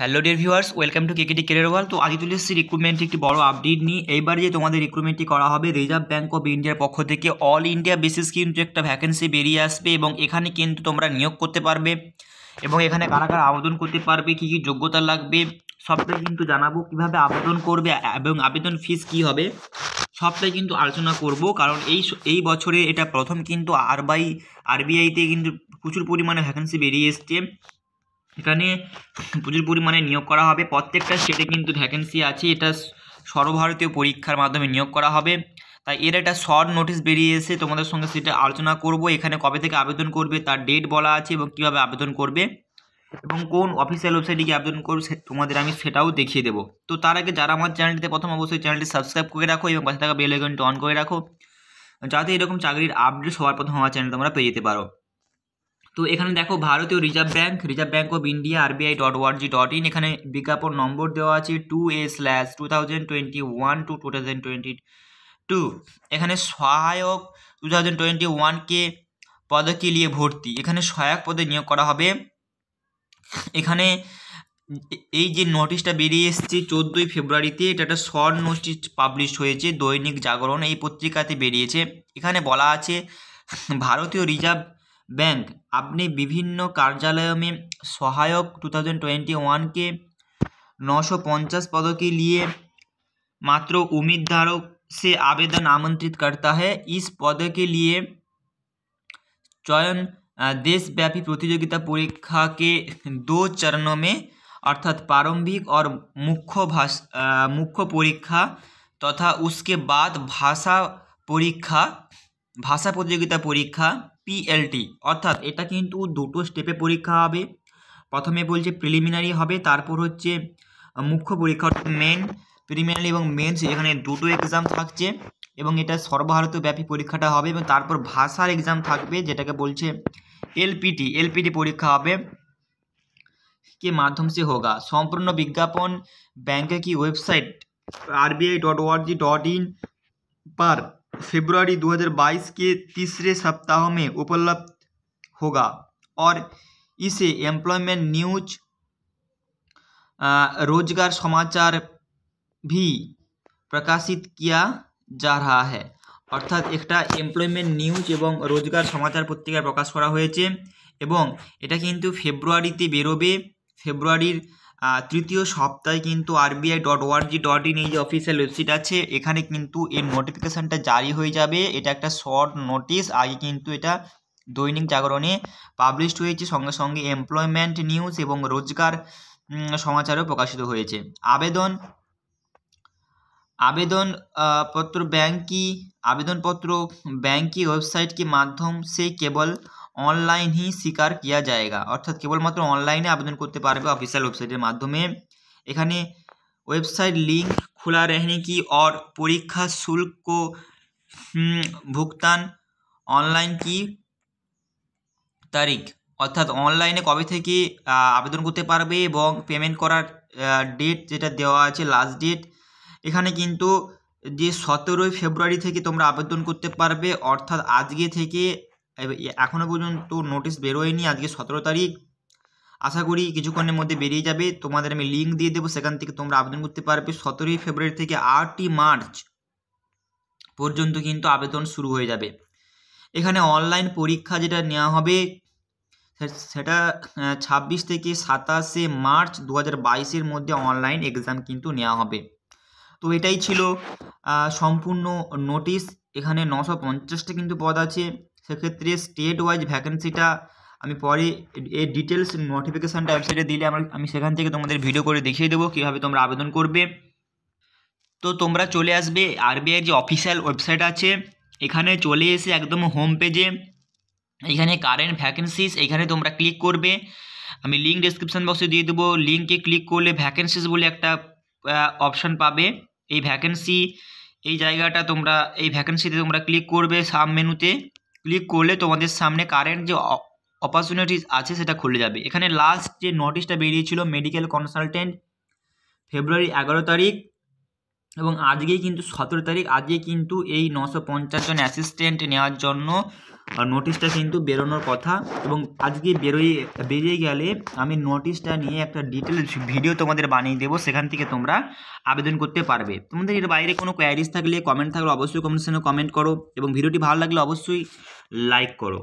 hello dear viewers welcome to KKT career wall তো আগে চলে এসেছি রিক্রুটমেন্টে একটি বড় আপডেট নিয়ে এইবার যে তোমাদের রিক্রুটমেন্টটি করা হবে রিজার্ভ ব্যাঙ্ক অফ ইন্ডিয়ার পক্ষ থেকে অল ইন্ডিয়া বেসিস কিন্তু একটা ভ্যাকেন্সি বেরিয়ে আসবে এবং এখানে কিন্তু তোমরা নিয়োগ করতে পারবে এবং এখানে কারা কারা আবেদন করতে পারবে কী কী যোগ্যতা লাগবে সবটাই কিন্তু জানাবো কীভাবে আবেদন করবে এবং আবেদন ফিস কি হবে সবটাই কিন্তু আলোচনা করব কারণ এই এই বছরে এটা প্রথম কিন্তু আরবাই আরবিআইতে কিন্তু প্রচুর পরিমাণে ভ্যাকেন্সি বেরিয়ে এসছে এখানে প্রচুর পরিমাণে নিয়োগ করা হবে প্রত্যেকটা স্টেটে কিন্তু ভ্যাকেন্সি আছে এটা সর্বভারতীয় পরীক্ষার মাধ্যমে নিয়োগ করা হবে তাই এর একটা শর্ট নোটিশ বেরিয়ে এসে তোমাদের সঙ্গে সেটা আলোচনা করব এখানে কবে থেকে আবেদন করবে তার ডেট বলা আছে এবং কীভাবে আবেদন করবে এবং কোন অফিসিয়াল ওয়েবসাইটে গিয়ে আবেদন করবে তোমাদের আমি সেটাও দেখিয়ে দেবো তো তার আগে যারা আমার চ্যানেলটিতে প্রথম অবশ্যই চ্যানেলটি সাবস্ক্রাইব করে রাখো এবং পাশে থাকা বেল আইকনটি অন করে রাখো যাতে এরকম চাকরির আপডেট সবার প্রথম আমার চ্যানেল তোমরা পেয়ে যেতে পারো তো এখানে দেখো ভারতীয় Reserve Bank Reserve Bank of India RBI dot org dot in এখানে বিজ্ঞাপন নম্বর দেওয়া আছে two A slash two thousand twenty one to two thousand twenty two এখানে সহায়ক টু থাউজেন্ড টোয়েন্টি ওয়ানকে পদকে নিয়ে ভর্তি এখানে সহায়ক পদে নিয়োগ করা হবে এখানে এই যে নোটিশটা বেরিয়ে এসছে চোদ্দোই ফেব্রুয়ারিতে এটা একটা শর্ট নোটিশ পাবলিশ হয়েছে দৈনিক জাগরণ এই পত্রিকাতে বেরিয়েছে এখানে বলা আছে ভারতীয় রিজার্ভ बैंक अपने विभिन्न कार्यालयों में सहायक टू थाउजेंड ट्वेंटी वन के नौ सौ पदों के लिए मात्र उम्मीदवारों से आवेदन आमंत्रित करता है इस पद के लिए चयन देशव्यापी प्रतियोगिता परीक्षा के दो चरणों में अर्थात प्रारंभिक और मुख्य भाषा मुख्य परीक्षा तथा तो उसके बाद भाषा परीक्षा भाषा प्रतियोगिता परीक्षा পিএলটি অর্থাৎ এটা কিন্তু দুটো স্টেপে পরীক্ষা হবে প্রথমে বলছে প্রিলিমিনারি হবে তারপর হচ্ছে মুখ্য পরীক্ষা মেন প্রিলিমিনারি এবং মেন্স এখানে দুটো এক্সাম থাকছে এবং এটা সর্বভারতীয় ব্যাপী পরীক্ষাটা হবে এবং তারপর ভাষার এক্সাম থাকবে যেটাকে বলছে এলপিটি এলপিটি পরীক্ষা হবে কে মাধ্যম সে হোগা সম্পূর্ণ বিজ্ঞাপন ব্যাংকে কি website R B I dot O R G dot in फरवरी 2022 के तीसरे सप्ताह में उपलब्ध होगा और इसे एम्प्लॉयमेंट न्यूज रोजगार समाचार भी प्रकाशित किया যা রা হ্যাঁ অর্থাৎ একটা এমপ্লয়মেন্ট নিউজ এবং রোজগার সমাচার পত্রিকায় প্রকাশ করা হয়েছে এবং এটা কিন্তু ফেব্রুয়ারিতে বেরোবে ফেব্রুয়ারির তৃতীয় সপ্তাহে কিন্তু RBI dot ORG dot in এই যে অফিসিয়াল ওয়েবসাইট আছে এখানে কিন্তু এর নোটিফিকেশানটা জারি হয়ে যাবে এটা একটা শর্ট নোটিশ আগে কিন্তু এটা দৈনিক জাগরণে পাবলিশড হয়েছে সঙ্গে সঙ্গে এমপ্লয়মেন্ট নিউজ এবং রোজগার সমাচারও প্রকাশিত হয়েছে আবেদন আবেদন পত্র बैंक আবেদনপত্র आवेदन ওয়েবসাইট কি মাধ্যম সে কেবল অনলাইন হি স্বীকার কিয়া জায়গা অর্থাৎ কেবলমাত্র অনলাইনে আবেদন করতে পারবে অফিসিয়াল ওয়েবসাইটের মাধ্যমে এখানে ওয়েবসাইট লিঙ্ক খোলা রেহনি কি অর পরীক্ষা শুল্ক ভুক্তান অনলাইন কি তারিখ অর্থাৎ অনলাইনে কবে থেকে আবেদন করতে পারবে এবং পেমেন্ট করার ডেট যেটা দেওয়া আছে লাস্ট ডেট এখানে কিন্তু যে সতেরোই ফেব্রুয়ারি থেকে তোমরা আবেদন করতে পারবে অর্থাৎ আজকে থেকে এখনও পর্যন্ত নোটিশ বেরোয়নি আজকে সতেরো তারিখ আশা করি কিছুক্ষণের মধ্যে বেরিয়ে যাবে তোমাদের আমি লিঙ্ক দিয়ে দেবো সেখান থেকে তোমরা আবেদন করতে পারবে সতেরোই ফেব্রুয়ারি থেকে আটই মার্চ পর্যন্ত কিন্তু আবেদন শুরু হয়ে যাবে এখানে অনলাইন পরীক্ষা যেটা নেওয়া হবে সেটা ছাব্বিশ থেকে সাতাশে মার্চ দু হাজার বাইশের মধ্যে অনলাইন এক্সাম কিন্তু নেওয়া হবে তো এটাই ছিল সম্পূর্ণ নোটিশ এখানে নশো পঞ্চাশটা কিন্তু পদ আছে সেক্ষেত্রে স্টেট ওয়াইজ ভ্যাকেন্সিটা আমি পরে এর ডিটেলস নোটিফিকেশানটা ওয়েবসাইটে দিলে আমার আমি সেখান থেকে তোমাদের ভিডিও করে দেখিয়ে দেবো কীভাবে তোমরা আবেদন করবে তো তোমরা চলে আসবে আরবিআইয়ের যে অফিসিয়াল ওয়েবসাইট আছে এখানে চলে এসে একদম হোম পেজে এখানে কারেন্ট ভ্যাকেন্সিস এখানে তোমরা ক্লিক করবে আমি লিঙ্ক ডিসক্রিপশান বক্সে দিয়ে দেবো লিঙ্কে ক্লিক করলে ভ্যাকেন্সিস বলে একটা অপশান পাবে এই ভ্যাকেন্সি এই জায়গাটা তোমরা এই ভ্যাকেন্সিতে তোমরা ক্লিক করবে সাব মেনুতে ক্লিক করলে তোমাদের সামনে কারেন্ট যে অপরচুনিটিস আছে সেটা খুলে যাবে এখানে লাস্ট যে নোটিশটা বেরিয়েছিল মেডিকেল কনসালটেন্ট ফেব্রুয়ারি এগারো তারিখ এবং আজকেই কিন্তু সতেরো তারিখ আজকে কিন্তু এই নশো পঞ্চাশ জন অ্যাসিস্ট্যান্ট নেওয়ার জন্য নোটিশটা কিন্তু বেরোনোর কথা এবং আজকে বেরোয় বেরিয়ে গেলে আমি নোটিশটা নিয়ে একটা ডিটেলস ভিডিও তোমাদের বানিয়ে দেবো সেখান থেকে তোমরা আবেদন করতে পারবে তোমাদের এর বাইরে কোনো কোয়ারিজ থাকলে কমেন্ট থাকলে অবশ্যই কমেন্ট সেকশনে কমেন্ট করো এবং ভিডিওটি ভালো লাগলে অবশ্যই লাইক করো